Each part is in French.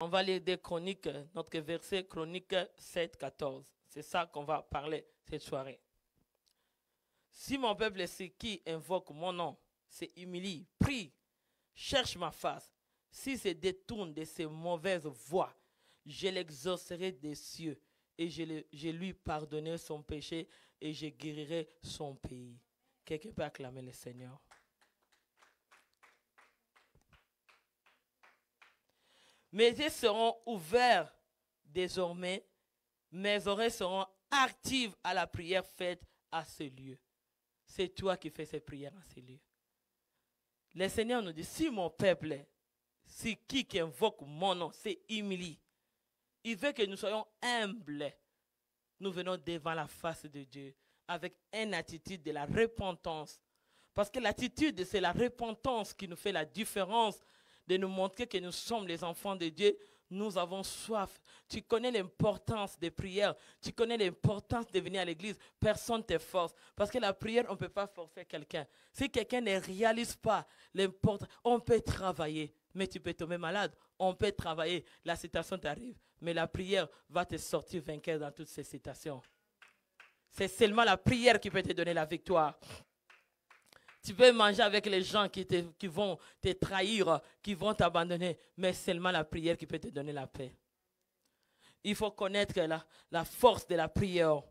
On va lire des chroniques, euh, notre verset chronique 7, 14. C'est ça qu'on va parler cette soirée. Si mon peuple, c'est qui invoque mon nom, se humilie, prie, cherche ma face, s'il se détourne de ses mauvaises voies, je l'exaucerai des cieux et je, je, lui pardonnerai son péché et je guérirai son pays. Quelqu'un peut acclamer le Seigneur. Mes yeux seront ouverts désormais, mes oreilles seront actives à la prière faite à ce lieu. C'est toi qui fais ces prières à ce lieu. Le Seigneur nous dit, si mon peuple, si qui invoque mon nom, c'est humilié. il veut que nous soyons humbles. Nous venons devant la face de Dieu avec une attitude de la repentance. Parce que l'attitude, c'est la repentance qui nous fait la différence de nous montrer que nous sommes les enfants de Dieu, nous avons soif. Tu connais l'importance des prières. Tu connais l'importance de venir à l'église. Personne ne te force. Parce que la prière, on ne peut pas forcer quelqu'un. Si quelqu'un ne réalise pas l'importance, on peut travailler. Mais tu peux tomber malade. On peut travailler. La situation t'arrive. Mais la prière va te sortir vainqueur dans toutes ces situations. C'est seulement la prière qui peut te donner la victoire. Tu peux manger avec les gens qui, te, qui vont te trahir, qui vont t'abandonner, mais seulement la prière qui peut te donner la paix. Il faut connaître la, force de la prière.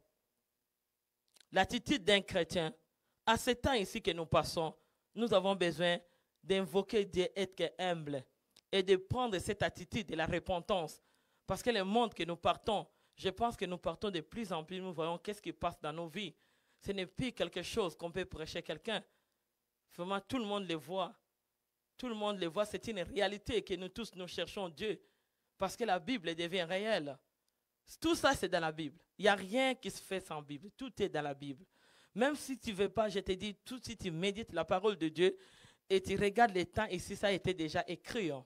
L'attitude d'un chrétien, à ce temps ici que nous passons, nous avons besoin d'invoquer Dieu, être humble et de prendre cette attitude de la repentance. Parce que le monde que nous partons, je pense que nous partons de plus en plus, nous voyons qu'est-ce qui passe dans nos vies. Ce n'est plus quelque chose qu'on peut prêcher à quelqu'un. Vraiment, tout le monde les voit. Tout le monde le voit. C'est une réalité que nous tous, nous cherchons Dieu. Parce que la Bible devient réelle. Tout ça, c'est dans la Bible. Il n'y a rien qui se fait sans Bible. Tout est dans la Bible. Même si tu ne veux pas, je te dis, tout si tu médites la parole de Dieu et tu regardes les temps et si ça a été déjà écrit. Hein.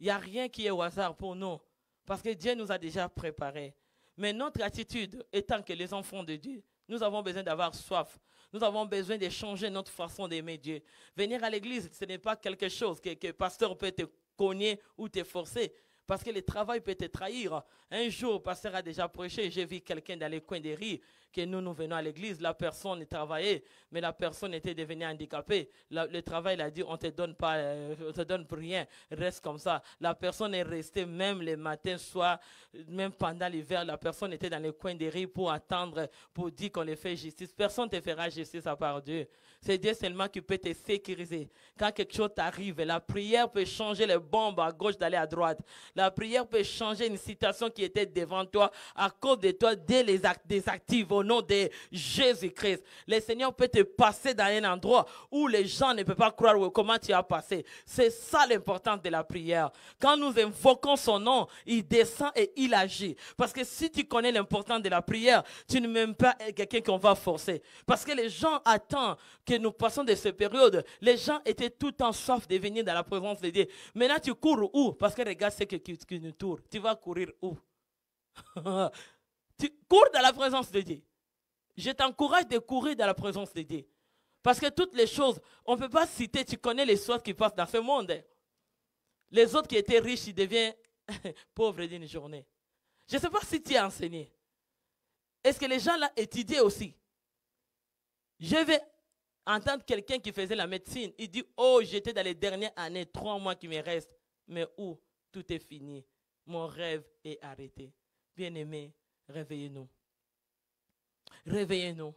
Il n'y a rien qui est au hasard pour nous. Parce que Dieu nous a déjà préparés. Mais notre attitude, étant que les enfants de Dieu, nous avons besoin d'avoir soif. Nous avons besoin de changer notre façon d'aimer Dieu. Venir à l'église, ce n'est pas quelque chose que, le pasteur peut te cogner ou te forcer. Parce que le travail peut te trahir. Un jour, pasteur a déjà prêché, j'ai vu quelqu'un dans les coins des riz, que nous, nous venons à l'église, la personne travaillait, mais la personne était devenue handicapée. le travail, il a dit, on te donne pas, euh, te donne rien, reste comme ça. La personne est restée même le matin, soir, même pendant l'hiver, la personne était dans les coins des riz pour attendre, pour dire qu'on les fait justice. Personne ne te fera justice à part Dieu. C'est Dieu seulement qui peut te sécuriser. Quand quelque chose t'arrive, la prière peut changer les bombes à gauche d'aller à droite. La prière peut changer une situation qui était devant toi à cause de toi, dès les actifs au nom de Jésus-Christ. Le Seigneur peut te passer dans un endroit où les gens ne peuvent pas croire comment tu as passé. C'est ça l'importance de la prière. Quand nous invoquons son nom, il descend et il agit. Parce que si tu connais l'importance de la prière, tu ne m'aimes pas euh, quelqu'un qu'on va forcer. Parce que les gens attendent que nous passons de cette période, les gens étaient tout en soif de venir dans la présence de Dieu. Maintenant, tu cours où Parce que regarde ce qui, qui nous tourne. Tu vas courir où Tu cours dans la présence de Dieu. Je t'encourage de courir dans la présence de Dieu. Parce que toutes les choses, on ne peut pas citer, tu connais les choses qui passent dans ce monde. Hein. Les autres qui étaient riches, ils deviennent pauvres d'une journée. Je ne sais pas si tu as enseigné. Est-ce que les gens l'ont étudié aussi Je vais entendre quelqu'un qui faisait la médecine. Il dit, oh, j'étais dans les dernières années, trois mois qui me restent. Mais où tout est fini. Mon rêve est arrêté. Bien-aimés, réveillez-nous. Réveillez-nous.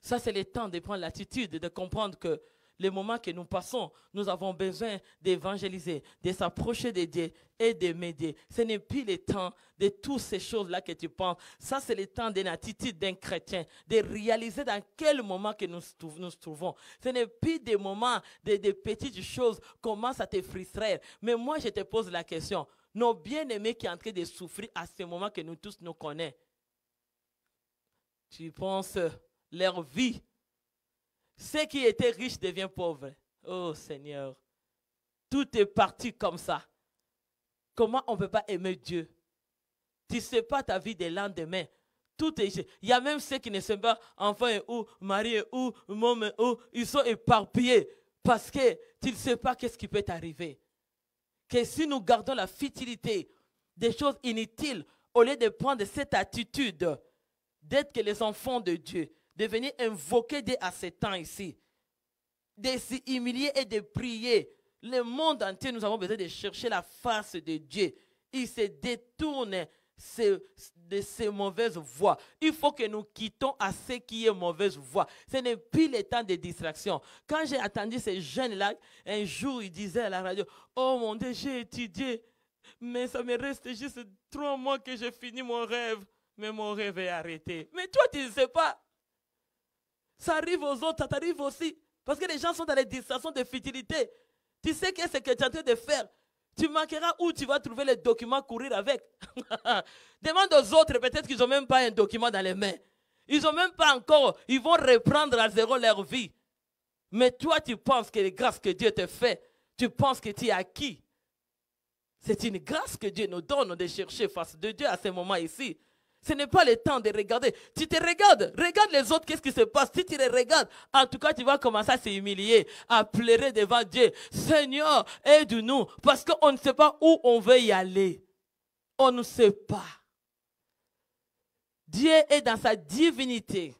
Ça, c'est le temps de prendre l'attitude, de comprendre que les moments que nous passons, nous avons besoin d'évangéliser, de s'approcher de Dieu et de m'aider. Ce n'est plus le temps de toutes ces choses-là que tu penses. Ça, c'est le temps d'une attitude d'un chrétien, de réaliser dans quel moment que nous nous trouvons. Ce n'est plus des moments, des, petites choses, comment ça te frustrer. Mais moi, je te pose la question. Nos bien-aimés qui sont en train de souffrir à ce moment que nous tous nous connaissons, tu penses leur vie ce qui était riche devient pauvre. Oh Seigneur, tout est parti comme ça. Comment on ne peut pas aimer Dieu Tu ne sais pas ta vie des lendemain. Tout est... Il y a même ceux qui ne sont pas enfants ou, mari ou, où? ils sont éparpillés parce que tu ne sais pas qu'est-ce qui peut arriver. Que si nous gardons la futilité des choses inutiles, au lieu de prendre cette attitude d'être que les enfants de Dieu, de venir invoquer Dieu à ce temps ici, de s'humilier et de prier. Le monde entier, nous avons besoin de chercher la face de Dieu. Il se détourne de ses mauvaises voies. Il faut que nous quittons à ce qui est mauvaise voie. Ce n'est plus le temps de distraction. Quand j'ai attendu ces jeunes-là, un jour, ils disaient à la radio, oh mon Dieu, j'ai étudié, mais ça me reste juste trois mois que j'ai fini mon rêve. Mais mon rêve est arrêté. Mais toi, tu ne sais pas. Ça arrive aux autres, ça t'arrive aussi. Parce que les gens sont dans les distractions de futilité. Tu sais qu'est-ce que tu es en train de faire. Tu manqueras où tu vas trouver les documents, courir avec. Demande aux autres, peut-être qu'ils n'ont même pas un document dans les mains. Ils n'ont même pas encore, ils vont reprendre à zéro leur vie. Mais toi, tu penses que les grâces que Dieu te fait, tu penses que tu as acquis. C'est une grâce que Dieu nous donne de chercher face de Dieu à ce moment ici. Ce n'est pas le temps de regarder. Tu te regardes, regarde les autres, qu'est-ce qui se passe. Si tu les regardes, en tout cas, tu vas commencer à s'humilier, à pleurer devant Dieu. Seigneur, aide-nous, parce qu'on ne sait pas où on veut y aller. On ne sait pas. Dieu est dans sa divinité.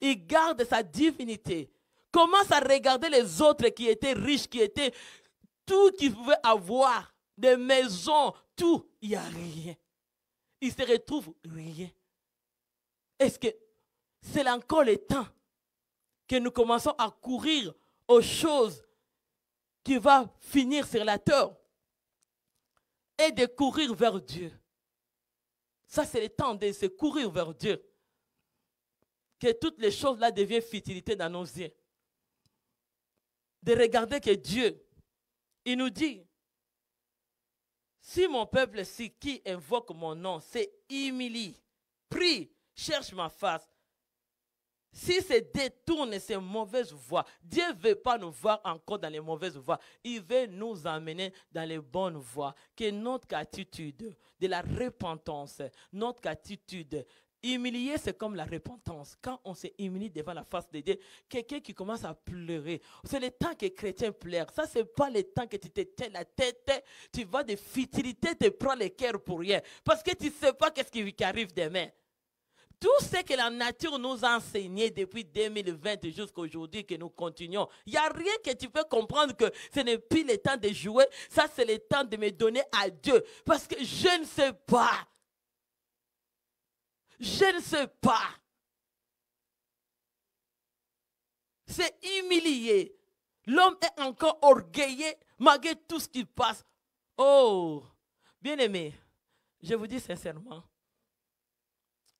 Il garde sa divinité. Commence à regarder les autres qui étaient riches, qui étaient tout qu'ils pouvaient avoir, des maisons, tout. Il n'y a rien il se retrouve rien. Est-ce que c'est encore le temps que nous commençons à courir aux choses qui vont finir sur la terre et de courir vers Dieu. Ça, c'est le temps de se courir vers Dieu. Que toutes les choses-là deviennent futilité dans nos yeux. De regarder que Dieu, il nous dit si mon peuple, si qui invoque mon nom, c'est humilie, prie, cherche ma face, si c'est détourne ces mauvaises voies, Dieu ne veut pas nous voir encore dans les mauvaises voies. Il veut nous amener dans les bonnes voies. Que notre attitude de la repentance, notre attitude Humilier, c'est comme la repentance. Quand on s'est devant la face de Dieu, quelqu'un qui commence à pleurer, c'est le temps que les chrétiens pleurent. Ça, c'est pas le temps que tu te tais la tête, tu vas de futilité, te prends le cœur pour rien. Parce que tu sais pas qu'est-ce qui arrive demain. Tout ce que la nature nous a enseigné depuis 2020 jusqu'à aujourd'hui que nous continuons, il n'y a rien que tu peux comprendre que ce n'est plus le temps de jouer, ça c'est le temps de me donner à Dieu. Parce que je ne sais pas je ne sais pas. C'est humilié. L'homme est encore orgueillé malgré tout ce qui passe. Oh, bien-aimé, je vous dis sincèrement,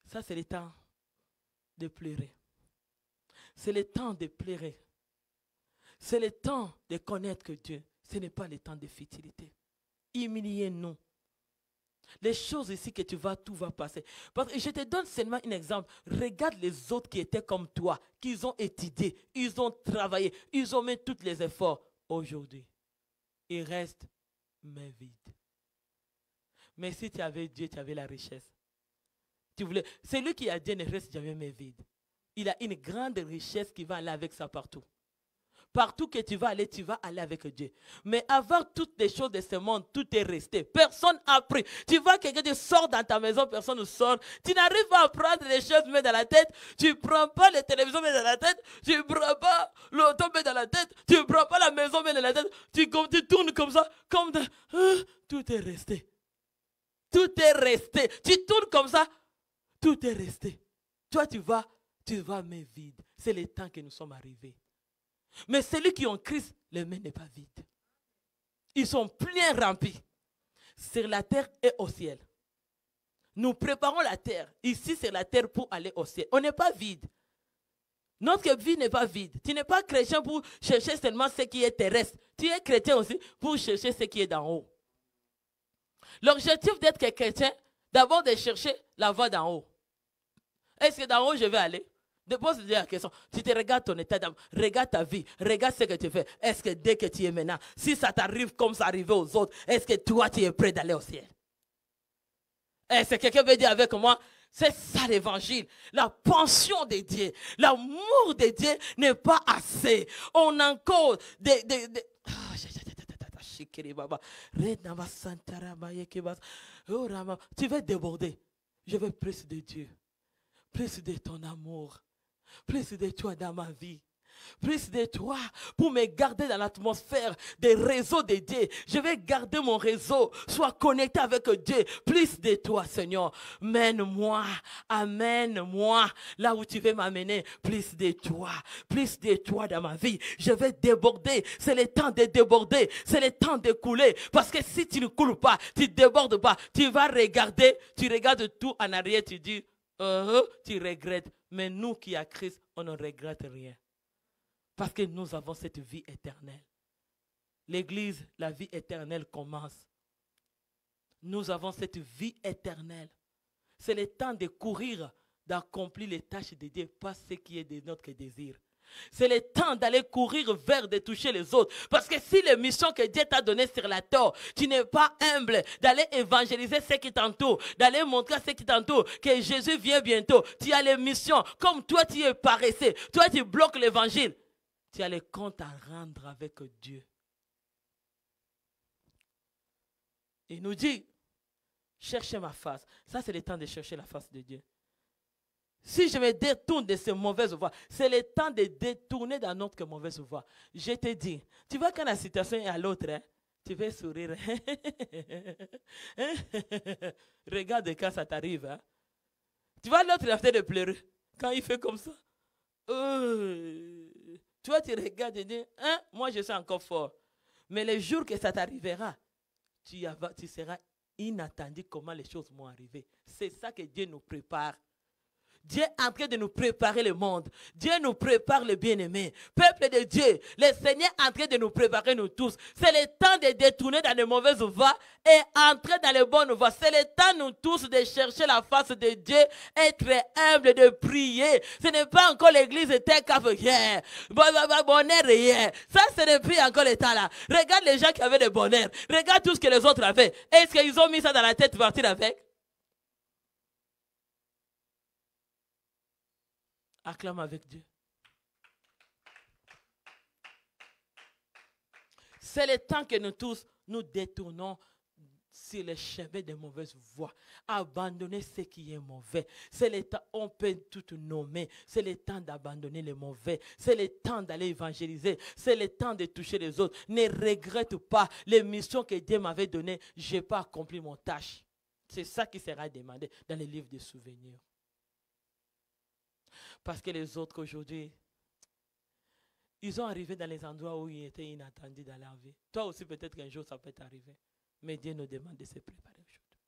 ça c'est le temps de pleurer. C'est le temps de pleurer. C'est le temps de connaître que Dieu, ce n'est pas le temps de futilité. Humiliez-nous les choses ici que tu vas, tout va passer. Parce je te donne seulement un exemple. Regarde les autres qui étaient comme toi, qu'ils ont étudié, ils ont travaillé, ils ont mis tous les efforts. Aujourd'hui, ils reste mais vide. Mais si tu avais Dieu, tu avais la richesse. Tu voulais. Celui qui a Dieu ne reste jamais mais vide. Il a une grande richesse qui va aller avec ça partout. Partout que tu vas aller, tu vas aller avec Dieu. Mais avant toutes les choses de ce monde, tout est resté. Personne n'a pris. Tu vois quelqu'un qui sort dans ta maison, personne ne sort. Tu n'arrives pas à prendre les choses, mais dans la tête. Tu prends pas les télévisions, mais dans la tête. Tu ne prends pas l'auto, mais dans la tête. Tu prends pas la maison, mais dans la tête. Tu, tu tournes comme ça, comme ah, tout est resté. Tout est resté. Tu tournes comme ça, tout est resté. Toi, tu vas, tu vas, mais vide. C'est le temps que nous sommes arrivés. Mais celui qui est en Christ, les mains n'est pas vide. Ils sont pleins remplis sur la terre et au ciel. Nous préparons la terre. Ici, c'est la terre pour aller au ciel. On n'est pas vide. Notre vie n'est pas vide. Tu n'es pas chrétien pour chercher seulement ce qui est terrestre. Tu es chrétien aussi pour chercher ce qui est d'en haut. L'objectif d'être chrétien, d'abord de chercher la voie d'en haut. Est-ce que d'en haut je vais aller de poser la question. Tu te regardes ton état d'âme, regarde ta vie, regarde ce que tu fais. Est-ce que dès que tu es maintenant, si ça t'arrive comme ça arrivait aux autres, est-ce que toi tu es prêt d'aller au ciel? Est-ce que quelqu'un veut dire avec moi? C'est ça l'évangile. La pension de Dieu, l'amour de Dieu n'est pas assez. On a encore des... des... Tu veux déborder. Je veux plus de Dieu, plus de ton amour, plus de toi dans ma vie. Plus de toi pour me garder dans l'atmosphère des réseaux de Dieu. Je vais garder mon réseau, soit connecté avec Dieu. Plus de toi, Seigneur. Mène-moi, amène-moi là où tu veux m'amener. Plus de toi, plus de toi dans ma vie. Je vais déborder. C'est le temps de déborder. C'est le temps de couler. Parce que si tu ne coules pas, tu ne débordes pas, tu vas regarder, tu regardes tout en arrière, tu dis, tu regrettes. Mais nous qui à Christ, on ne regrette rien. Parce que nous avons cette vie éternelle. L'Église, la vie éternelle commence. Nous avons cette vie éternelle. C'est le temps de courir, d'accomplir les tâches de Dieu, pas ce qui est de notre désir. C'est le temps d'aller courir vers, de toucher les autres. Parce que si les missions que Dieu t'a données sur la terre, tu n'es pas humble d'aller évangéliser ceux qui t'entourent, d'aller montrer à ceux qui t'entourent que Jésus vient bientôt. Tu as les missions. Comme toi, tu es paresseux. Toi, tu bloques l'évangile. Tu as les comptes à rendre avec Dieu. Il nous dit, cherchez ma face. Ça, c'est le temps de chercher la face de Dieu. Si je me détourne de ces mauvaises voies, c'est le temps de détourner d'un autre mauvaise voie. Je te dis, tu vois quand la situation est à l'autre, hein, tu veux sourire. Hein. Regarde quand ça t'arrive. Hein. Tu vois l'autre, il a de pleurer. Quand il fait comme ça. Euh, tu vois, tu regardes et dis, moi je suis encore fort. Mais le jour que ça t'arrivera, tu, tu seras inattendu comment les choses vont arriver. C'est ça que Dieu nous prépare. Dieu est en train de nous préparer le monde. Dieu nous prépare le bien-aimé. Peuple de Dieu, le Seigneur est en train de nous préparer nous tous. C'est le temps de détourner dans les mauvaises voies et entrer dans les bonnes voies. C'est le temps nous tous de chercher la face de Dieu, être humble, de prier. Ce n'est pas encore l'église était cafetière. Bonheur hier. Ça, ce n'est plus encore le temps là. Regarde les gens qui avaient le bonheur. Regarde tout ce que les autres avaient. Est-ce qu'ils ont mis ça dans la tête partir avec? Acclame avec Dieu. C'est le temps que nous tous nous détournons sur le chemin des mauvaises voies. Abandonner ce qui est mauvais. C'est le temps, on peut tout nommer. C'est le temps d'abandonner les mauvais. C'est le temps d'aller évangéliser. C'est le temps de toucher les autres. Ne regrette pas les missions que Dieu m'avait données. Je n'ai pas accompli mon tâche. C'est ça qui sera demandé dans les livres de souvenirs. Parce que les autres aujourd'hui, ils sont arrivés dans les endroits où ils étaient inattendus dans leur vie. Toi aussi, peut-être qu'un jour, ça peut t'arriver. Mais Dieu nous demande de se préparer aujourd'hui.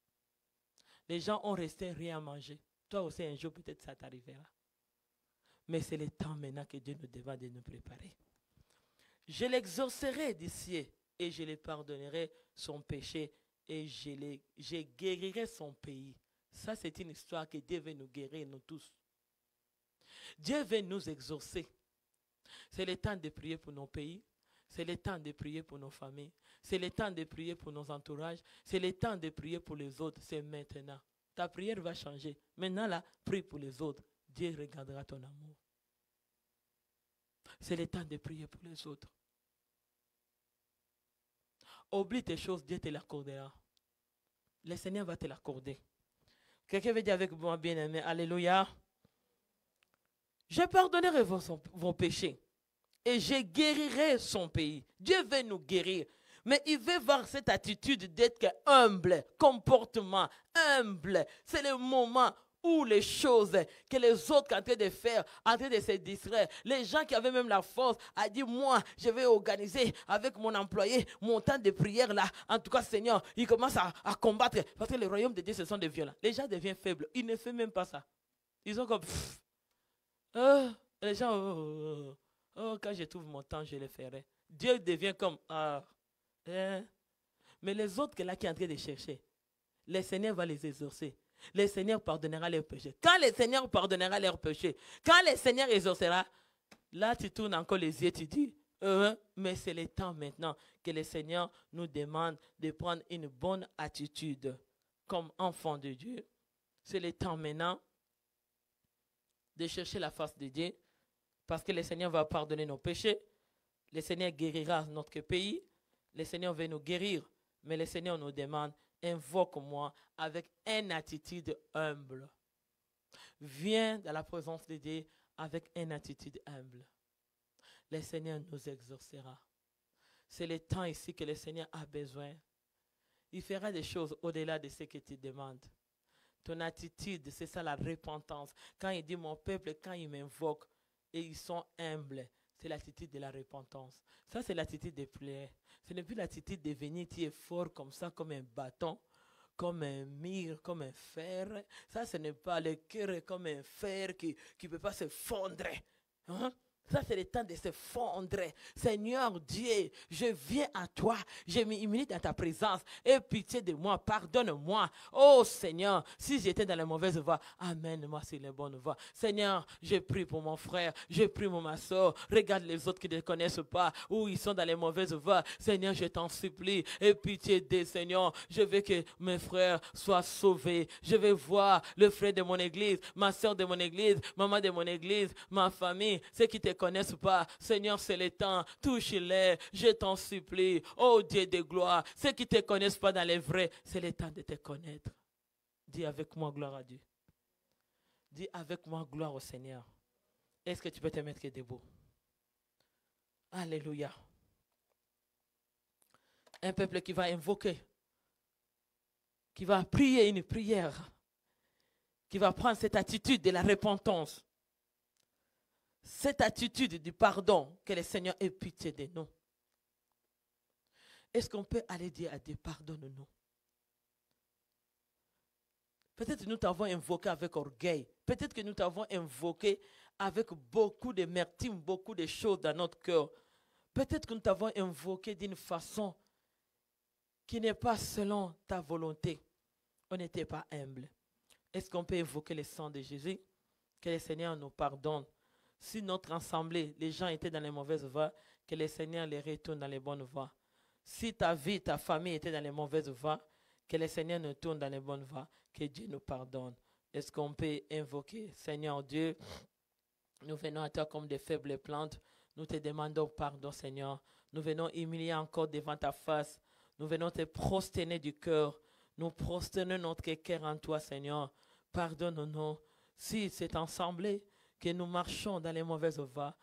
Les gens ont resté rien à manger. Toi aussi, un jour, peut-être ça t'arrivera. Mais c'est le temps maintenant que Dieu nous demande de nous préparer. Je l'exaucerai d'ici et je lui pardonnerai son péché et je, je guérirai son pays. Ça, c'est une histoire que Dieu veut nous guérir, nous tous. Dieu veut nous exaucer. C'est le temps de prier pour nos pays. C'est le temps de prier pour nos familles. C'est le temps de prier pour nos entourages. C'est le temps de prier pour les autres. C'est maintenant. Ta prière va changer. Maintenant, là, prie pour les autres. Dieu regardera ton amour. C'est le temps de prier pour les autres. Oublie tes choses, Dieu te l'accordera. Le Seigneur va te l'accorder. Quelqu'un veut dire avec moi, bien-aimé, Alléluia. Je pardonnerai vos, péchés et je guérirai son pays. Dieu veut nous guérir. Mais il veut voir cette attitude d'être humble, comportement humble. C'est le moment où les choses que les autres sont en train de faire, en train de se distraire. Les gens qui avaient même la force à dit, moi, je vais organiser avec mon employé mon temps de prière là. En tout cas, Seigneur, il commence à, combattre parce que le royaume de Dieu, ce sont des violents. Les gens deviennent faibles. Ils ne font même pas ça. Ils ont comme, Oh, les gens, oh oh, oh, oh, oh, quand je trouve mon temps, je le ferai. Dieu devient comme, ah, hein. Mais les autres que là qui est en train de chercher, le Seigneur va les exaucer. Le Seigneur pardonnera leurs péchés. Quand le Seigneur pardonnera leurs péchés, quand le Seigneur exaucera, là tu tournes encore les yeux, tu dis, euh, mais c'est le temps maintenant que le Seigneur nous demande de prendre une bonne attitude comme enfant de Dieu. C'est le temps maintenant de chercher la face de Dieu, parce que le Seigneur va pardonner nos péchés, le Seigneur guérira notre pays, le Seigneur veut nous guérir, mais le Seigneur nous demande, invoque-moi avec une attitude humble. Viens dans la présence de Dieu avec une attitude humble. Le Seigneur nous exaucera. C'est le temps ici que le Seigneur a besoin. Il fera des choses au-delà de ce que tu demandes. Ton attitude, c'est ça la repentance. Quand il dit mon peuple, quand il m'invoque, et ils sont humbles, c'est l'attitude de la repentance. Ça, c'est l'attitude de plaire. Ce n'est plus l'attitude de venir qui est fort comme ça, comme un bâton, comme un mire, comme un fer. Ça, ce n'est pas le cœur comme un fer qui ne peut pas se fondre. Hein? Ça, c'est le temps de se fondre. Seigneur Dieu, je viens à toi. Je m'humilie dans ta présence. Aie pitié de moi. Pardonne-moi. Oh Seigneur, si j'étais dans la mauvaise voie, amène-moi sur la bonne voie. Seigneur, je prie pour mon frère. Je prie pour ma soeur. Regarde les autres qui ne connaissent pas ou ils sont dans les mauvaises voies. Seigneur, je t'en supplie. Aie pitié des Seigneur. Je veux que mes frères soient sauvés. Je veux voir le frère de mon église, ma soeur de mon église, maman de mon église, ma famille, ceux qui te connaissent pas, Seigneur, c'est le temps, touche-les, je t'en supplie. Oh Dieu de gloire, ceux qui ne te connaissent pas dans les vrais, c'est le temps de te connaître. Dis avec moi gloire à Dieu. Dis avec moi gloire au Seigneur. Est-ce que tu peux te mettre debout? Alléluia. Un peuple qui va invoquer, qui va prier une prière, qui va prendre cette attitude de la repentance, cette attitude du pardon, que le Seigneur ait pitié de nous. Est-ce qu'on peut aller dire à Dieu, pardonne-nous Peut-être que nous t'avons invoqué avec orgueil. Peut-être que nous t'avons invoqué avec beaucoup de mertime, beaucoup de choses dans notre cœur. Peut-être que nous t'avons invoqué d'une façon qui n'est pas selon ta volonté. On n'était pas humble. Est-ce qu'on peut invoquer le sang de Jésus Que le Seigneur nous pardonne si notre assemblée, les gens étaient dans les mauvaises voies, que le Seigneur les retourne dans les bonnes voies. Si ta vie, ta famille était dans les mauvaises voies, que le Seigneur nous tourne dans les bonnes voies, que Dieu nous pardonne. Est-ce qu'on peut invoquer, Seigneur Dieu, nous venons à toi comme des faibles plantes, nous te demandons pardon, Seigneur. Nous venons humilier encore devant ta face. Nous venons te prosterner du cœur. Nous prosternons notre cœur en toi, Seigneur. Pardonne-nous. Si cette ensemble, que nous marchons dans les mauvaises voies.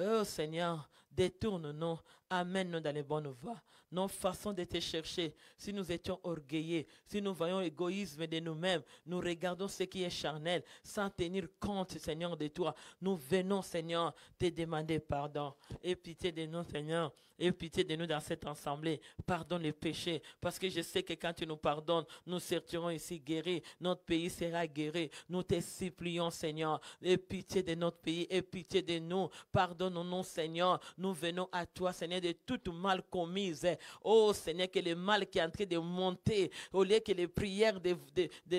Oh Seigneur, Détourne-nous, amène-nous dans les bonnes voies. Nos façons de te chercher. Si nous étions orgueillés, si nous voyons l'égoïsme de nous-mêmes, nous regardons ce qui est charnel sans tenir compte, Seigneur, de toi. Nous venons, Seigneur, te demander pardon. Aie pitié de nous, Seigneur. Aie pitié de nous dans cette assemblée. Pardonne les péchés. Parce que je sais que quand tu nous pardonnes, nous serons ici guéris. Notre pays sera guéri. Nous te supplions, Seigneur. Aie pitié de notre pays. Aie pitié de nous. Pardonne-nous, Seigneur nous venons à toi, Seigneur, de toute mal commise. Oh Seigneur, que le mal qui est en train de monter, au lieu que les prières de,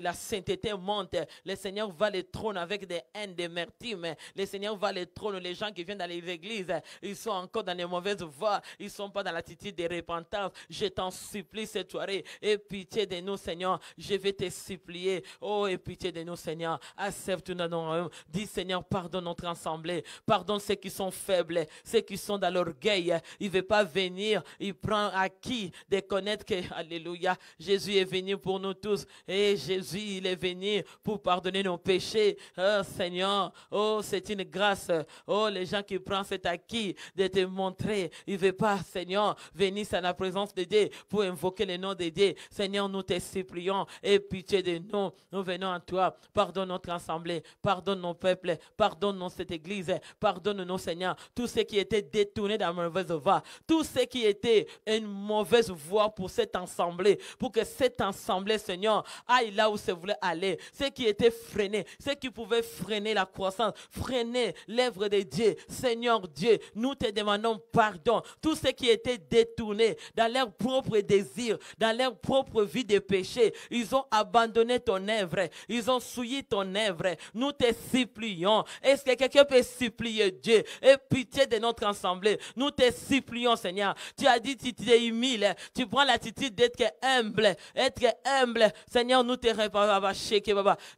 la sainteté montent, le Seigneur va le trône avec des haines, des mertimes. Le Seigneur va le trône. Les gens qui viennent dans les églises, ils sont encore dans les mauvaises voies. Ils ne sont pas dans l'attitude de repentance. Je t'en supplie cette soirée. Aie pitié de nous, Seigneur. Je vais te supplier. Oh, aie pitié de nous, Seigneur. Accepte-nous dans Dis, Seigneur, pardonne notre assemblée. Pardonne ceux qui sont faibles, ceux qui sont dans l'orgueil. Il ne veut pas venir. Il prend acquis qui de connaître que, Alléluia, Jésus est venu pour nous tous. Et Jésus, il est venu pour pardonner nos péchés. Oh, Seigneur, oh, c'est une grâce. Oh, les gens qui prennent cet acquis de te montrer. Il ne veut pas, Seigneur, venir à la présence de Dieu pour invoquer le nom de Dieu. Seigneur, nous te supplions. et pitié de nous. Nous venons à toi. Pardonne notre assemblée. Pardonne nos peuples. Pardonne-nous cette église. Pardonne-nous, Seigneur, tous ceux qui étaient détourné dans mauvaise voie. Tout ce qui était une mauvaise voie pour cette assemblée, pour que cette assemblée, Seigneur, aille là où se voulait aller. Ce qui était freiné, ce qui pouvait freiner la croissance, freiner l'œuvre de Dieu. Seigneur Dieu, nous te demandons pardon. Tout ce qui était détourné dans leur propre désir, dans leur propre vie de péché, ils ont abandonné ton œuvre. Ils ont souillé ton œuvre. Nous te supplions. Est-ce que quelqu'un peut supplier Dieu et pitié de notre ensemble? Nous te supplions, Seigneur. Tu as dit, tu es humile. Tu prends l'attitude d'être humble. Être humble. Seigneur, nous te réparons, Baba.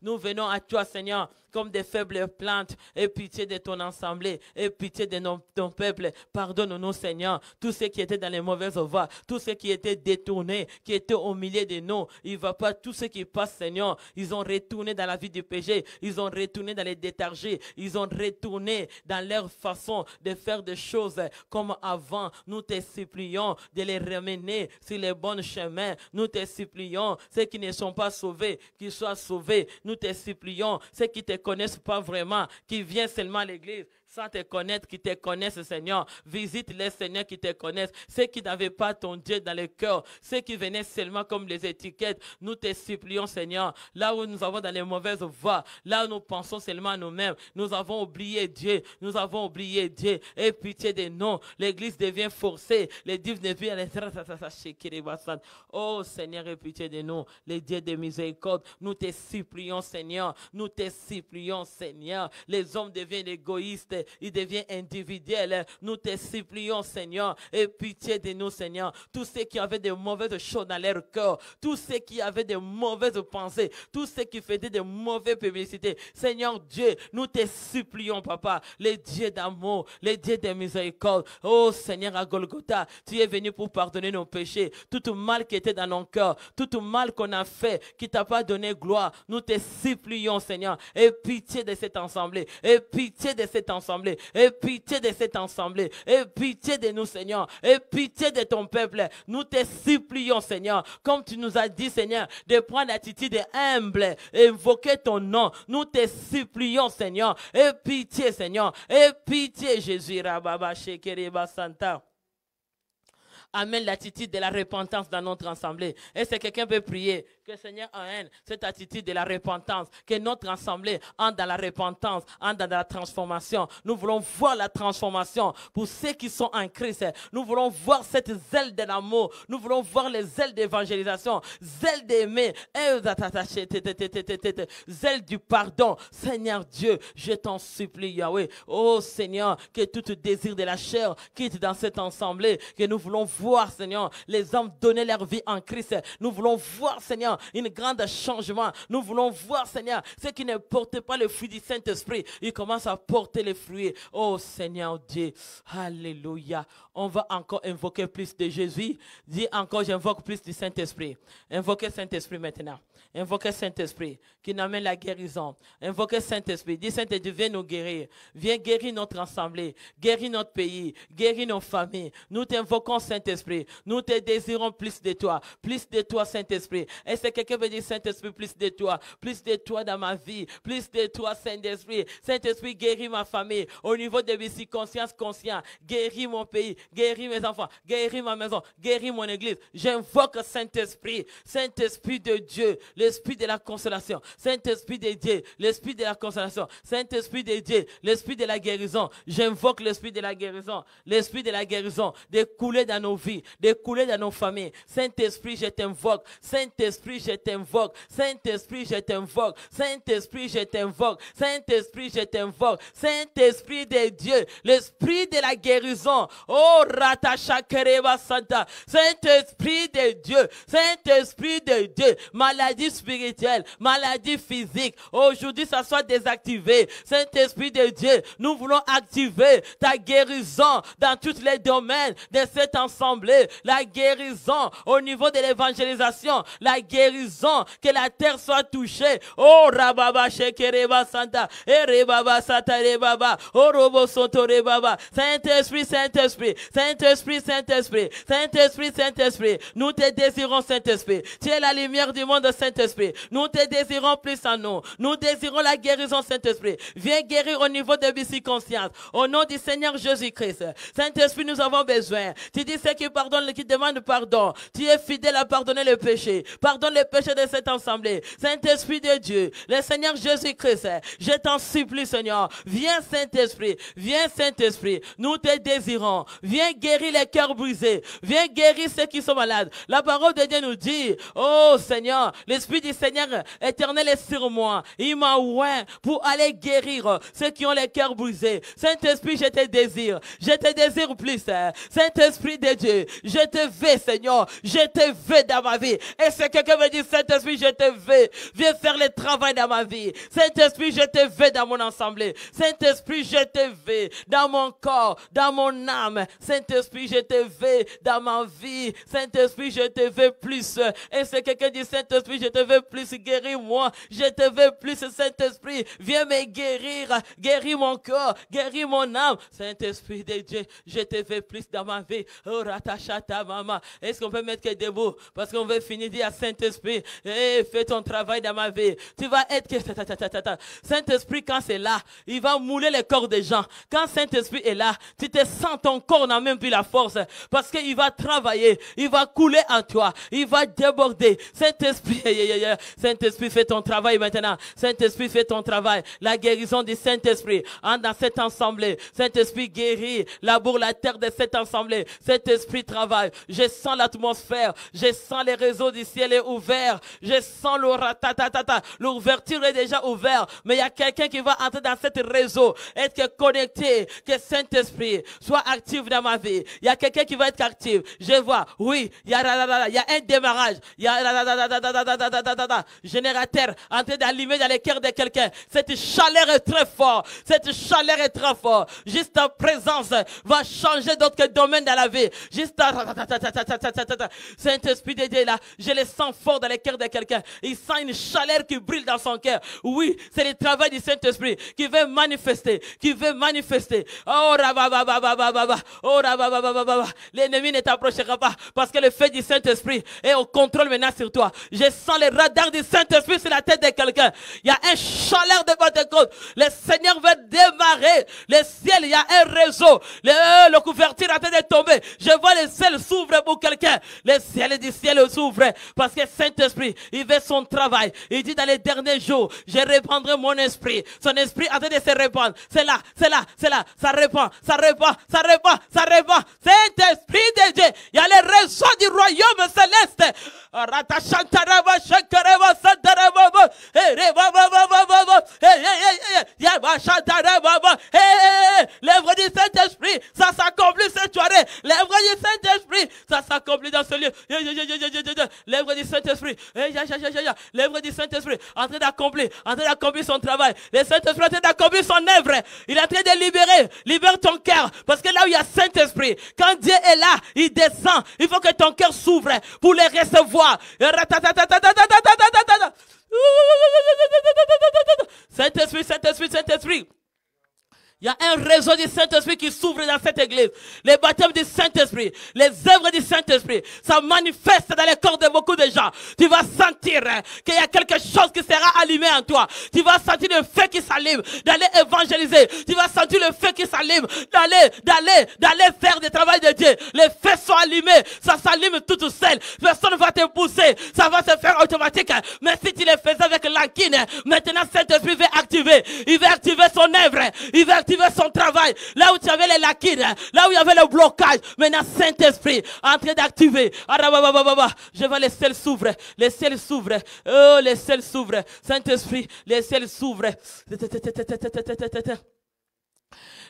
Nous venons à toi, Seigneur comme des faibles plantes. Et pitié de ton assemblée, et pitié de ton peuple. Pardonne-nous, Seigneur, tout ce qui était dans les mauvaises voies, tout ce qui était détourné, qui était au milieu de nous. Il va pas tout ce qui passe, Seigneur. Ils ont retourné dans la vie du péché, ils ont retourné dans les détargés, ils ont retourné dans leur façon de faire des choses comme avant. Nous te supplions de les ramener sur les bons chemins. Nous te supplions, ceux qui ne sont pas sauvés, qu'ils soient sauvés. Nous te supplions, ceux qui ne te connaissent pas vraiment, qui viennent seulement à l'église, sans te connaître, qui te connaissent, Seigneur. Visite les Seigneurs qui te connaissent, ceux qui n'avaient pas ton Dieu dans le cœur, ceux qui venaient seulement comme les étiquettes. Nous te supplions, Seigneur, là où nous avons dans les mauvaises voies, là où nous pensons seulement à nous-mêmes, nous avons oublié Dieu, nous avons oublié Dieu. Et pitié de nous, l'Église devient forcée, les divs deviennent Oh Seigneur, et pitié de nous, les dieux de miséricorde, nous te supplions, Seigneur, nous te supplions, Seigneur. Les hommes deviennent égoïstes il devient individuel. Nous te supplions, Seigneur, et pitié de nous, Seigneur. Tous ceux qui avaient de mauvaises choses dans leur cœur, tous ceux qui avaient de mauvaises pensées, tous ceux qui faisaient de mauvaises publicités, Seigneur Dieu, nous te supplions, Papa, les dieux d'amour, les dieux de miséricorde. Oh Seigneur, à Golgotha, tu es venu pour pardonner nos péchés, tout mal qui était dans nos cœurs, tout mal qu'on a fait, qui t'a pas donné gloire. Nous te supplions, Seigneur, et pitié de cette assemblée, et pitié de cette ensemble. Et pitié de cette assemblée. Et pitié de nous, Seigneur. Et pitié de ton peuple. Nous te supplions, Seigneur, comme tu nous as dit, Seigneur, de prendre l'attitude humble, invoquer ton nom. Nous te supplions, Seigneur. Et pitié, Seigneur. Et pitié, Jésus. Rababa, Santa amène l'attitude de la repentance dans notre assemblée. Et que quelqu'un peut prier, que Seigneur amène cette attitude de la repentance, que notre assemblée entre dans la repentance, entre dans la transformation. Nous voulons voir la transformation pour ceux qui sont en Christ. Nous voulons voir cette zèle de l'amour. Nous voulons voir les zèles d'évangélisation, zèle d'aimer, zèle du pardon. Seigneur Dieu, je t'en supplie, Yahweh. Oh Seigneur, que tout désir de la chair quitte dans cette assemblée, que nous voulons voir, Seigneur, les hommes donner leur vie en Christ. Nous voulons voir, Seigneur, un grand changement. Nous voulons voir, Seigneur, ceux qui ne portent pas le fruit du Saint-Esprit, ils commencent à porter les fruits. Oh Seigneur Dieu, Alléluia. On va encore invoquer plus de Jésus. Dis encore, j'invoque plus du Saint-Esprit. Invoquez Saint-Esprit maintenant. Invoquez Saint-Esprit qui amène la guérison. Invoquez Saint-Esprit. Dis Saint-Esprit, viens nous guérir. Viens guérir notre assemblée. Guéris notre pays. Guéris nos familles. Nous t'invoquons Saint-Esprit esprit Nous te désirons plus de toi, plus de toi, Saint-Esprit. Est-ce que quelqu'un veut dire, Saint-Esprit, plus de toi, plus de toi dans ma vie, plus de toi, Saint-Esprit. Saint-Esprit, guéris ma famille au niveau de mes Conscience, conscience. Guéris mon pays, guéris mes enfants, guéris ma maison, guéris mon église. J'invoque Saint-Esprit, Saint-Esprit de Dieu, l'Esprit de la consolation, Saint-Esprit de Dieu, l'Esprit de la consolation, Saint-Esprit de Dieu, l'Esprit de la guérison. J'invoque l'Esprit de la guérison, l'Esprit de la guérison, de dans nos vie, de couler dans nos familles. Saint-Esprit, je t'invoque. Saint-Esprit, je t'invoque. Saint-Esprit, je t'invoque. Saint-Esprit, je t'invoque. Saint-Esprit, je t'invoque. Saint-Esprit de Dieu, l'esprit de la guérison. Oh, Kereba Santa. Saint-Esprit de Dieu, Saint-Esprit de Dieu, maladie spirituelle, maladie physique. Aujourd'hui, ça soit désactivé. Saint-Esprit de Dieu, nous voulons activer ta guérison dans tous les domaines de cet ensemble la guérison au niveau de l'évangélisation, la guérison, que la terre soit touchée. Oh, Rababa, Shekereba Santa, Santa Oh, Saint-Esprit, Saint-Esprit, Saint-Esprit, Saint-Esprit, Saint-Esprit, Saint-Esprit, nous te désirons, Saint-Esprit. Tu es la lumière du monde, Saint-Esprit. Nous te désirons plus en nous. Nous désirons la guérison, Saint-Esprit. Viens guérir au niveau de Bissi Conscience. Au nom du Seigneur Jésus-Christ. Saint-Esprit, nous avons besoin. Tu dis ce qui pardonne, qui demande pardon. Tu es fidèle à pardonner le péché. Pardonne les péchés de cette assemblée. Saint-Esprit de Dieu, le Seigneur Jésus-Christ, je t'en supplie, Seigneur. Viens, Saint-Esprit. Viens, Saint-Esprit. Nous te désirons. Viens guérir les cœurs brisés. Viens guérir ceux qui sont malades. La parole de Dieu nous dit, oh Seigneur, l'Esprit du Seigneur éternel est sur moi. Il m'a oué pour aller guérir ceux qui ont les cœurs brisés. Saint-Esprit, je te désire. Je te désire plus. Saint-Esprit de Dieu. Je te veux Seigneur. Je te veux dans ma vie. Et c'est quelqu'un me dit, Saint-Esprit, je te veux, Viens faire le travail dans ma vie. Saint-Esprit, je te veux dans mon assemblée. Saint-Esprit, je te veux, dans mon corps, dans mon âme. Saint-Esprit, je te veux dans ma vie. Saint-Esprit, je te veux plus. Et c'est quelqu'un dit, Saint-Esprit, je te veux plus. Guéris-moi. Je te veux plus, Saint-Esprit. Viens me guérir. Guéris mon corps. Guéris mon âme. Saint-Esprit de Dieu, je te veux plus dans ma vie ta maman. Est-ce qu'on peut mettre que debout? Parce qu'on veut finir dire à Saint-Esprit, et fais ton travail dans ma vie. Tu vas être que Saint-Esprit, quand c'est là, il va mouler les corps des gens. Quand Saint-Esprit est là, tu te sens ton corps n'a même plus la force. Parce qu'il va travailler, il va couler en toi, il va déborder. Saint-Esprit, Saint-Esprit, fais ton travail maintenant. Saint-Esprit, fais ton travail. La guérison du Saint-Esprit. en dans cette assemblée. Saint-Esprit guérit, bourre, la terre de cette assemblée. Saint-Esprit esprit travaille. Je sens l'atmosphère. Je sens les réseaux du ciel est ouvert. Je sens L'ouverture est déjà ouverte. Mais il y a quelqu'un qui va entrer dans cette réseau, être connecté, que Saint-Esprit soit actif dans ma vie. Il y a quelqu'un qui va être actif. Je vois, oui, il y a, un démarrage. Il y a générateur en train d'allumer dans le cœur de quelqu'un. Cette chaleur est très forte. Cette chaleur est très forte. Juste ta présence va changer d'autres domaines dans la vie. Juste, Saint-Esprit de là, je le sens fort dans le cœur de quelqu'un. Il sent une chaleur qui brille dans son cœur. Oui, c'est le travail du Saint-Esprit qui veut manifester, qui veut manifester. Oh, oh, L'ennemi ne t'approchera pas parce que le fait du Saint-Esprit est au contrôle maintenant sur toi. Je sens les radars du Saint-Esprit sur la tête de quelqu'un. Il y a un chaleur de côte. Le Seigneur veut démarrer le ciel. Il y a un réseau. Le, couverture est en train de tomber. Je les le ciel s'ouvre pour quelqu'un. Les ciel du ciel s'ouvrent parce que Saint-Esprit, il fait son travail. Il dit dans les derniers jours, je répandrai mon esprit. Son esprit a de se répandre. C'est là, c'est là, c'est là. Ça répand, ça répand, ça répand, ça répand. Saint-Esprit de Dieu, il y a les raisons du royaume céleste. L'œuvre du Saint-Esprit, ça, ça cette soirée. L'œuvre du Saint-Esprit, ça s'accomplit dans ce lieu. L'œuvre du Saint-Esprit, eh, l'œuvre du Saint-Esprit, en train d'accomplir, en train d'accomplir son travail. Le Saint-Esprit en train d'accomplir son œuvre. Il est en train de libérer. Libère ton cœur. Parce que là où il y a Saint-Esprit, quand Dieu est là, il descend. Il faut que ton cœur s'ouvre pour le recevoir. Saint-Esprit, Saint-Esprit, Saint-Esprit. Il y a un réseau du Saint-Esprit qui s'ouvre dans cette église. Les baptêmes du Saint-Esprit, les œuvres du Saint-Esprit, ça manifeste dans les corps de beaucoup de gens. Tu vas sentir hein, qu'il y a quelque chose qui sera allumé en toi. Tu vas sentir le feu qui s'allume d'aller évangéliser. Tu vas sentir le feu qui s'allume d'aller, d'aller, d'aller faire des travail de Dieu. Les feux sont allumés. Ça s'allume tout seul. Personne ne va te pousser. Ça va se faire automatique. Mais si tu les faisais avec l'anquine, maintenant Saint-Esprit va activer. Il va activer son œuvre. Il va activer veux son travail. Là où tu avais les lacunes, là où il y avait le blocage, maintenant Saint-Esprit en train d'activer. Ah, bah, bah, bah, Je vois les ciels s'ouvrent, les ciels s'ouvrent, oh les ciels s'ouvrent. Saint-Esprit, les ciels s'ouvrent.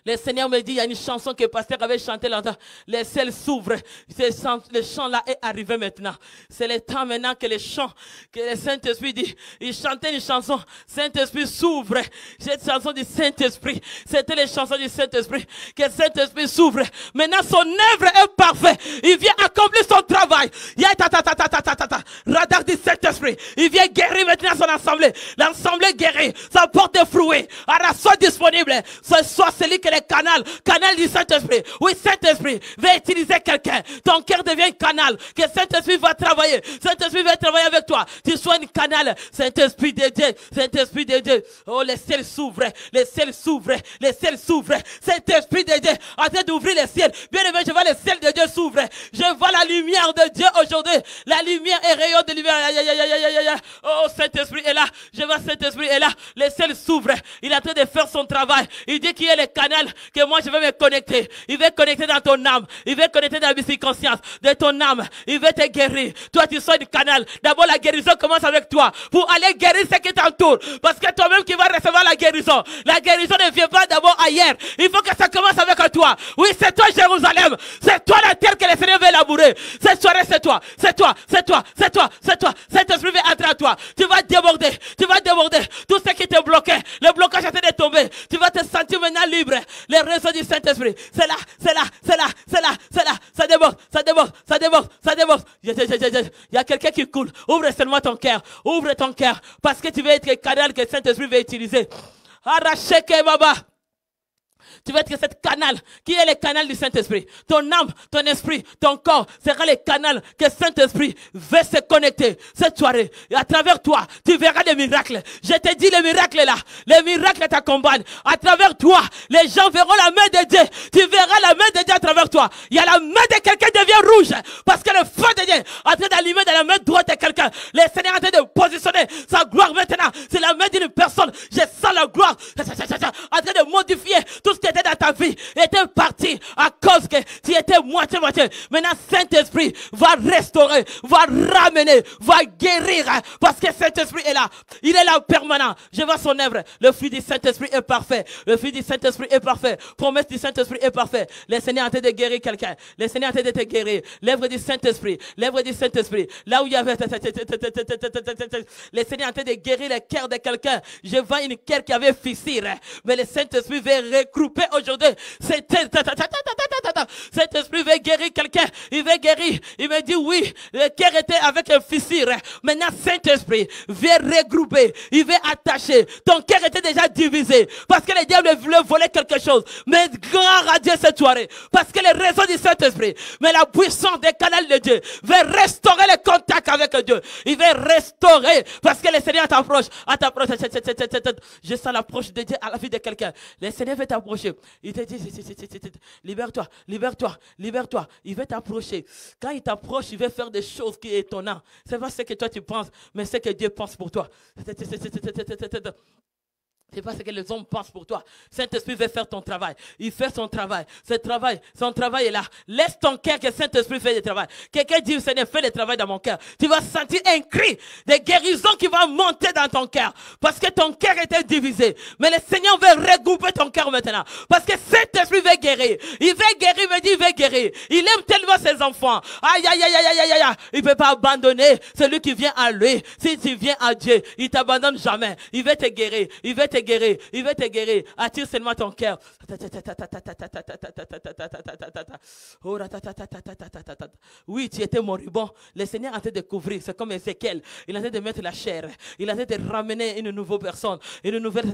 Le Seigneur me dit, il y a une chanson que le pasteur avait chantée là Les celles s'ouvrent. Le chant là est arrivé maintenant. C'est le temps maintenant que les chant que le Saint-Esprit dit, il chantait une chanson. Saint-Esprit s'ouvre. Cette chanson du Saint-Esprit, c'était les chansons du Saint-Esprit. Que le Saint-Esprit s'ouvre. Maintenant, son œuvre est parfaite. Il vient accomplir son travail. ta ta ta ta Radar du Saint-Esprit. Il vient guérir maintenant son assemblée. L'assemblée guérit. Sa porte est frouée. À la disponible. Ce soit celui qui les canals, canal du Saint-Esprit. Oui, Saint-Esprit, va utiliser quelqu'un. Ton cœur devient canal, que Saint-Esprit va travailler. Saint-Esprit va travailler avec toi. Tu sois un canal, Saint-Esprit de Dieu, Saint-Esprit de Dieu. Oh, les ciels s'ouvrent, les ciels s'ouvrent, les ciels s'ouvrent. Saint-Esprit de Dieu, en train d'ouvrir les ciels. Bien aimé, je vois les ciels de Dieu s'ouvrir. Je vois la lumière de Dieu aujourd'hui. La lumière est rayon de lumière. Oh, Saint-Esprit est là. Je vois Saint-Esprit est là. Les ciels s'ouvrent. Il est en train de faire son travail. Il dit qu'il est le canal que moi je vais me connecter. Il veut connecter dans ton âme. Il veut connecter dans la conscience de ton âme. Il veut te guérir. Toi, tu sois du canal. D'abord, la guérison commence avec toi pour aller guérir ce qui t'entoure. Parce que toi-même qui vas recevoir la guérison. La guérison ne vient pas d'abord ailleurs. Il faut que ça commence avec toi. Oui, c'est toi, Jérusalem. C'est toi la terre que le Seigneur veut labourer. Cette soirée, c'est toi. C'est toi. C'est toi. C'est toi. C'est toi. Cet esprit veut entrer à toi. Tu vas déborder. Tu vas déborder. Tout ce qui te bloquait. Le blocage est de tomber. Tu vas te sentir maintenant libre les réseaux du Saint-Esprit. C'est là, c'est là, c'est là, c'est là, c'est là. Ça déborde, ça déborde, ça déborde, ça déborde. Il y a quelqu'un qui coule. Ouvre seulement ton cœur. Ouvre ton cœur. Parce que tu veux être le canal que le Saint-Esprit veut utiliser. Arrachez que baba. Tu vas être cette canal qui est le canal du Saint-Esprit. Ton âme, ton esprit, ton corps sera le canal que Saint-Esprit veut se connecter cette soirée. Et à travers toi, tu verras des miracles. Je te dis les miracles là. Les miracles t'accompagnent. À travers toi, les gens verront la main de Dieu. Tu verras la main de Dieu à travers toi. Il y a la main de quelqu'un qui devient rouge parce que le feu de Dieu est en train d'allumer dans la main droite de quelqu'un. Le Seigneur est en train de positionner sa gloire maintenant. C'est la main d'une personne. Je sens la gloire en train de modifier tout ce que était dans ta vie était parti à cause que tu étais moitié-moitié. Maintenant, Saint-Esprit va restaurer, va ramener, va guérir. parce que Saint-Esprit est là. Il est là permanent. Je vois son œuvre. Le fruit du Saint-Esprit est parfait. Le fruit du Saint-Esprit est parfait. Promesse du Saint-Esprit est parfait. Le Seigneur est en train de guérir quelqu'un. Le Seigneur est en train de te guérir. L'œuvre du Saint-Esprit. L'œuvre du Saint-Esprit. Là où il y avait... Le Seigneur en train de guérir le cœur de quelqu'un. Je vois une cœur qui avait fissure. Mais le Saint-Esprit veut regrouper aujourd'hui, aujourd'hui. Cet esprit veut guérir quelqu'un. Il veut guérir. Il me dit oui. Le cœur était avec un fissure. Maintenant, cet esprit veut regrouper. Il veut attacher. Ton cœur était déjà divisé. Parce que les diable voulaient voler quelque chose. Mais grand à Dieu cette soirée. Parce que les raisons du Saint-Esprit, mais la puissance des canaux de Dieu veut restaurer le contact avec Dieu. Il veut restaurer. Parce que le Seigneur t'approche. À t'approche. Je sens l'approche de Dieu à la vie de quelqu'un. Le Seigneur veut t'approcher. Il te dit, libère-toi, libère-toi, libère-toi. Il veut t'approcher. Quand il t'approche, il veut faire des choses qui sont étonnantes. C'est pas ce que toi tu penses, mais ce que Dieu pense pour toi. C'est pas ce que les hommes pensent pour toi. Saint-Esprit veut faire ton travail. Il fait son travail. Ce travail, son travail est là. Laisse ton cœur que Saint-Esprit fait le travail. Quelqu'un dit, Seigneur, fais le travail dans mon cœur. Tu vas sentir un cri de guérison qui va monter dans ton cœur. Parce que ton cœur était divisé. Mais le Seigneur veut regrouper ton cœur maintenant. Parce que Saint-Esprit veut guérir. Il veut guérir, il me il veut guérir. Il aime tellement ses enfants. Aïe, aïe, aïe, aïe, aïe, aïe, Il peut pas abandonner celui qui vient à lui. Si tu viens à Dieu, il t'abandonne jamais. Il veut te guérir. Il veut te guérir, il veut te guérir. Attire seulement ton cœur. Oui, tu étais moribond. Le Seigneur a en train de couvrir. C'est comme Ézéchiel. Il a en de mettre la chair. Il a été de ramener une nouvelle personne. Une nouvelle.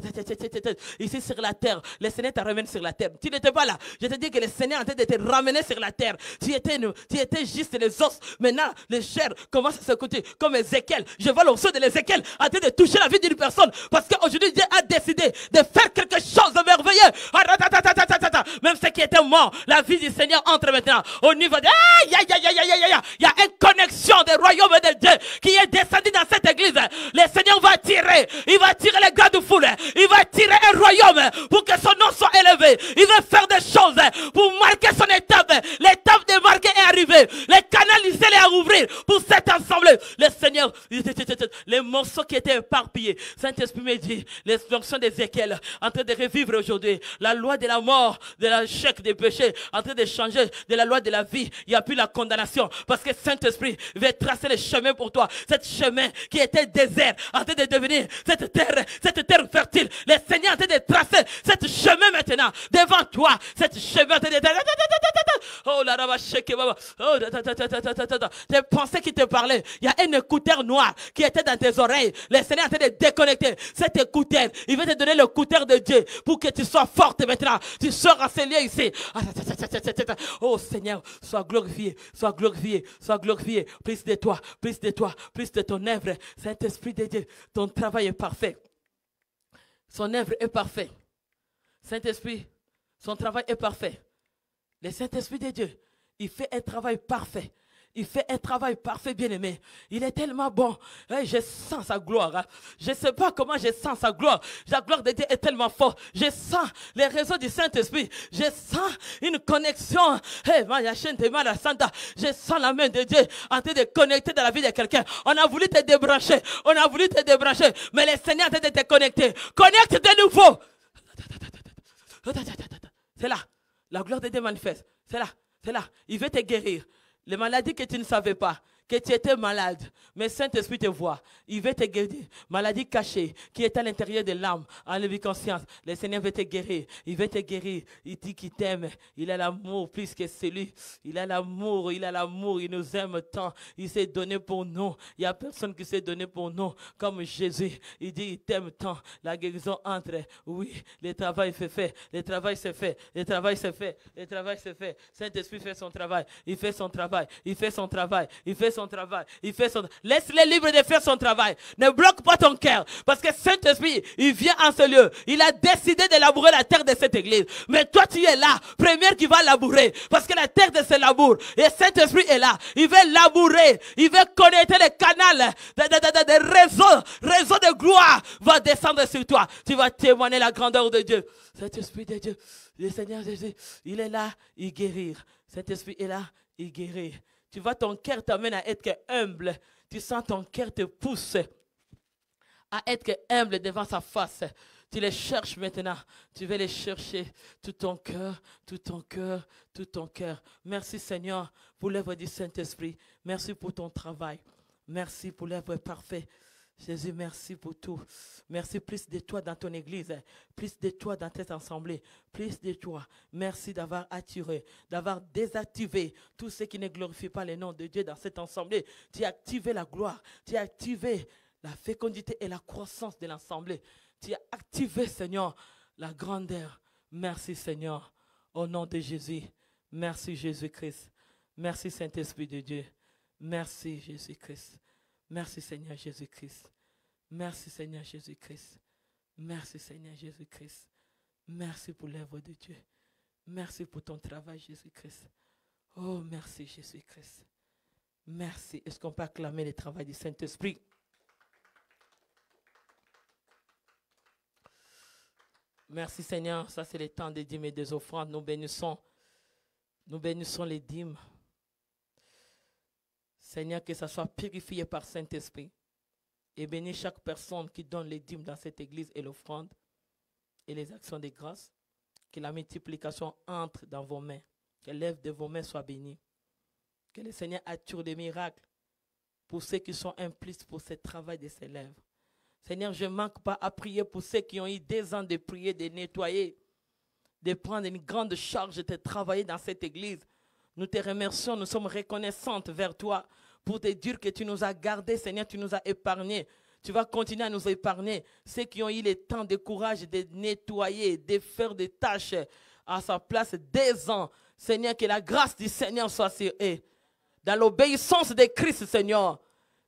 Ici sur la terre. Le Seigneur te ramène sur la terre. Tu n'étais pas là. Je te dis que le Seigneur a en de te ramener sur la terre. Tu étais, tu étais juste les os. Maintenant, les chairs commencent à se coûter. Comme Ézéchiel. Je vois l'onction de l'Ézéchiel en train de toucher la vie d'une personne. Parce qu'aujourd'hui, Dieu a des décidé de faire quelque chose de merveilleux. Ah, Même ceux qui étaient morts, la vie du Seigneur entre maintenant au niveau de... Il y a une connexion des royaumes de Dieu qui est descendue dans cette église. Le Seigneur va tirer. Il va tirer les gars de foule. Il va tirer un royaume pour que son nom soit élevé. Il veut faire des choses pour marquer son étape. L'étape de marquer est arrivée. Les canaliser, à ouvrir pour cet ensemble. Le Seigneur, les morceaux qui étaient éparpillés, Saint-Esprit me dit, les l'onction d'Ézéchiel en train de revivre aujourd'hui. La loi de la mort, de l'échec des péchés, en train de changer de la loi de la vie. Il n'y a plus la condamnation parce que Saint-Esprit veut tracer le chemin pour toi. Cet chemin qui était désert, en train de devenir cette terre, cette terre fertile. Le Seigneur en train de tracer cette chemin maintenant devant toi. Cette chemin en train de Oh, la baba. qui te parlait Il y a un écouteur noir qui était dans tes oreilles. Le Seigneur était déconnecter cet écouteur. Il veut te donner le l'écouteur de Dieu pour que tu sois forte maintenant. Tu sors à ces ici. Oh, Seigneur, sois glorifié, sois glorifié, sois glorifié. Plus de toi, plus de toi, plus de ton œuvre. Saint-Esprit de Dieu, ton travail est parfait. Son œuvre est parfaite. Saint-Esprit, son travail est parfait. Le Saint-Esprit de Dieu, il fait un travail parfait. Il fait un travail parfait, bien-aimé. Il est tellement bon. je sens sa gloire. Hein. Je ne sais pas comment je sens sa gloire. La gloire de Dieu est tellement forte. Je sens les réseaux du Saint-Esprit. Je sens une connexion. Je sens la main de Dieu en train de connecter dans la vie de quelqu'un. On a voulu te débrancher. On a voulu te débrancher. Mais le Seigneur en train de te connecter. Connecte de nouveau. C'est là. La gloire de Dieu manifeste. C'est là, c'est là. Il veut te guérir. Les maladies que tu ne savais pas, que tu étais malade, mais Saint-Esprit te voit. Il veut te guérir. Maladie cachée qui est à l'intérieur de l'âme, vie conscience. Le Seigneur veut te guérir. Il veut te guérir. Il dit qu'il t'aime. Il a l'amour plus que celui. Il a l'amour. Il a l'amour. Il nous aime tant. Il s'est donné pour nous. Il n'y a personne qui s'est donné pour nous comme Jésus. Il dit il t'aime tant. La guérison entre. Oui, le travail se fait. Le travail se fait. Le travail se fait. Le travail se fait. Saint-Esprit fait son travail. Il fait son travail. Il fait son travail. Il fait son travail. Il fait son... Laisse-les libre de faire son travail. Ne bloque pas ton cœur. Parce que Saint-Esprit, il vient en ce lieu. Il a décidé de labourer la terre de cette église. Mais toi, tu es là, première qui va labourer. Parce que la terre de ce labour. Et Saint-Esprit est là. Il veut labourer. Il veut connecter les canaux des de, réseaux. Réseaux de gloire va descendre sur toi. Tu vas témoigner la grandeur de Dieu. Saint-Esprit de Dieu. Le Seigneur Jésus, il est là, il guérit, Saint-Esprit est là, il guérit. Tu vois, ton cœur t'amène à être humble. Tu sens ton cœur te pousse à être humble devant sa face. Tu les cherches maintenant. Tu vas les chercher. Tout ton cœur, tout ton cœur, tout ton cœur. Merci Seigneur pour l'œuvre du Saint-Esprit. Merci pour ton travail. Merci pour l'œuvre parfaite. Jésus, merci pour tout. Merci plus de toi dans ton église, plus de toi dans cette assemblée, plus de toi. Merci d'avoir attiré, d'avoir désactivé tout ce qui ne glorifie pas le nom de Dieu dans cette assemblée. Tu as activé la gloire, tu as activé la fécondité et la croissance de l'assemblée. Tu as activé, Seigneur, la grandeur. Merci, Seigneur, au nom de Jésus. Merci, Jésus-Christ. Merci, Saint-Esprit de Dieu. Merci, Jésus-Christ. Merci Seigneur Jésus-Christ. Merci Seigneur Jésus-Christ. Merci Seigneur Jésus-Christ. Merci pour l'œuvre de Dieu. Merci pour ton travail Jésus-Christ. Oh, merci Jésus-Christ. Merci. Est-ce qu'on peut acclamer le travail du Saint-Esprit? Merci Seigneur, ça c'est le temps des dîmes et des offrandes. Nous bénissons, nous bénissons les dîmes. Seigneur, que ça soit purifié par Saint-Esprit et bénis chaque personne qui donne les dîmes dans cette église et l'offrande et les actions de grâce. Que la multiplication entre dans vos mains. Que l'œuvre de vos mains soit bénie. Que le Seigneur attire des miracles pour ceux qui sont impliqués pour ce travail de ses lèvres. Seigneur, je ne manque pas à prier pour ceux qui ont eu des ans de prier, de nettoyer, de prendre une grande charge, de travailler dans cette église nous te remercions, nous sommes reconnaissantes vers toi pour te dire que tu nous as gardés, Seigneur, tu nous as épargnés. Tu vas continuer à nous épargner. Ceux qui ont eu le temps de courage de nettoyer, de faire des tâches à sa place des ans. Seigneur, que la grâce du Seigneur soit sur eux. Dans l'obéissance de Christ, Seigneur,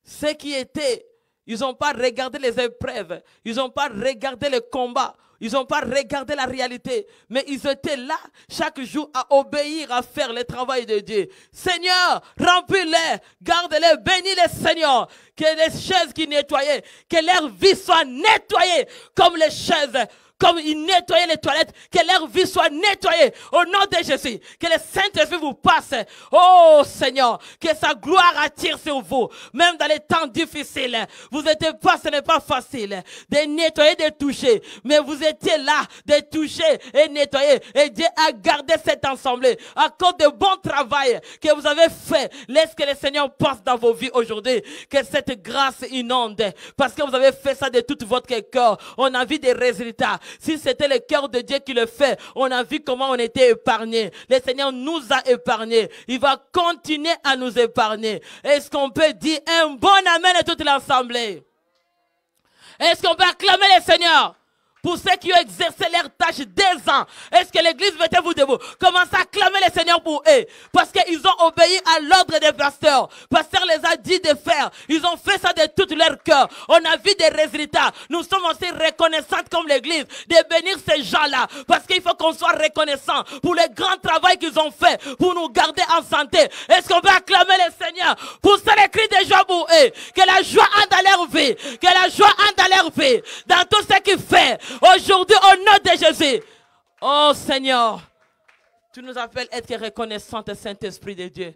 ceux qui étaient, ils n'ont pas regardé les épreuves, ils n'ont pas regardé les combats, ils n'ont pas regardé la réalité, mais ils étaient là chaque jour à obéir, à faire le travail de Dieu. Seigneur, remplis-les, garde-les, bénis-les, Seigneur. Que les chaises qui nettoyaient, que leur vie soit nettoyée comme les chaises comme ils nettoyaient les toilettes, que leur vie soit nettoyée au nom de Jésus. Que le Saint-Esprit vous passe. Oh Seigneur, que sa gloire attire sur vous, même dans les temps difficiles. Vous n'étiez pas, ce n'est pas facile de nettoyer, de toucher, mais vous étiez là de toucher et nettoyer. Et Dieu a gardé cette assemblée à cause de bon travail que vous avez fait. Laisse que le Seigneur passe dans vos vies aujourd'hui, que cette grâce inonde, parce que vous avez fait ça de tout votre cœur. On a vu des résultats. Si c'était le cœur de Dieu qui le fait, on a vu comment on était épargné. Le Seigneur nous a épargnés. Il va continuer à nous épargner. Est-ce qu'on peut dire un bon amen à toute l'assemblée? Est-ce qu'on peut acclamer le Seigneur? pour ceux qui ont exercé leur tâche des ans. Est-ce que l'Église, mettez-vous debout, commencez à clamer le Seigneur pour eux, parce qu'ils ont obéi à l'ordre des pasteurs. Pasteur les a dit de faire. Ils ont fait ça de tout leur cœur. On a vu des résultats. Nous sommes aussi reconnaissants comme l'Église de bénir ces gens-là, parce qu'il faut qu'on soit reconnaissant pour le grand travail qu'ils ont fait pour nous garder en santé. Est-ce qu'on peut acclamer le Seigneur pour ça les cris de pour eux, que la joie entre dans leur vie, que la joie entre dans leur vie, dans tout ce qu'ils font Aujourd'hui, au nom de Jésus. Oh Seigneur, tu nous appelles être reconnaissants, Saint-Esprit de Dieu.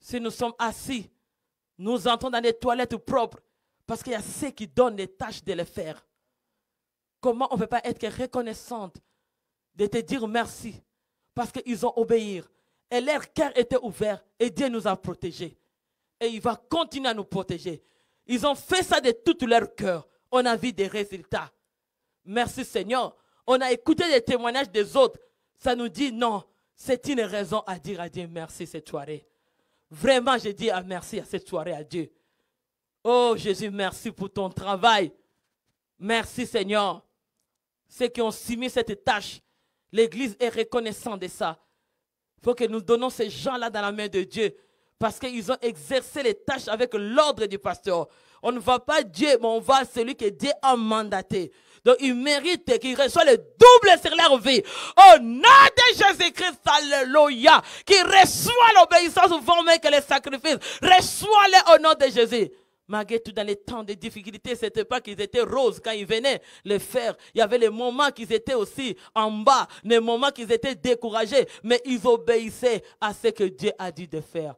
Si nous sommes assis, nous entrons dans les toilettes propres parce qu'il y a ceux qui donnent les tâches de les faire. Comment on ne peut pas être reconnaissante de te dire merci parce qu'ils ont obéi et leur cœur était ouvert et Dieu nous a protégés. Et il va continuer à nous protéger. Ils ont fait ça de tout leur cœur. On a vu des résultats. Merci Seigneur. On a écouté les témoignages des autres. Ça nous dit non, c'est une raison à dire à Dieu merci cette soirée. Vraiment, je dis à merci à cette soirée à Dieu. Oh Jésus, merci pour ton travail. Merci Seigneur. Ceux qui ont soumis cette tâche, l'Église est reconnaissante de ça. Il faut que nous donnons ces gens-là dans la main de Dieu parce qu'ils ont exercé les tâches avec l'ordre du pasteur. On ne va pas Dieu, mais on va celui que Dieu a mandaté. Donc il mérite qu'il reçoivent le double sur leur vie. Au nom de Jésus-Christ, alléluia, Qu'ils reçoit l'obéissance vont même que les sacrifices. Reçois-les au nom de Jésus. Malgré tout, dans les temps de difficulté, c'était pas qu'ils étaient roses quand ils venaient le faire. Il y avait les moments qu'ils étaient aussi en bas, les moments qu'ils étaient découragés, mais ils obéissaient à ce que Dieu a dit de faire.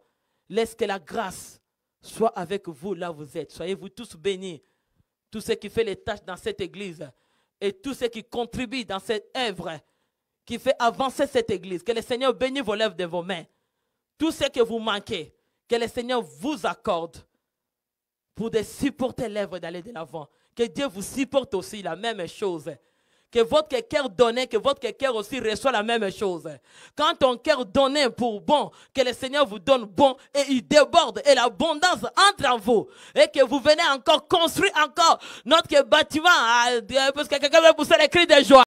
Laisse que la grâce soit avec vous là où vous êtes. Soyez-vous tous bénis tout ce qui fait les tâches dans cette église et tout ce qui contribue dans cette œuvre qui fait avancer cette église. Que le Seigneur bénisse vos lèvres de vos mains. Tout ce que vous manquez, que le Seigneur vous accorde pour de supporter l'œuvre d'aller de l'avant. Que Dieu vous supporte aussi la même chose que votre cœur donné, que votre cœur aussi reçoit la même chose. Quand ton cœur donné pour bon, que le Seigneur vous donne bon et il déborde et l'abondance entre en vous et que vous venez encore construire encore notre bâtiment euh, parce que quelqu'un veut pousser les cris de joie.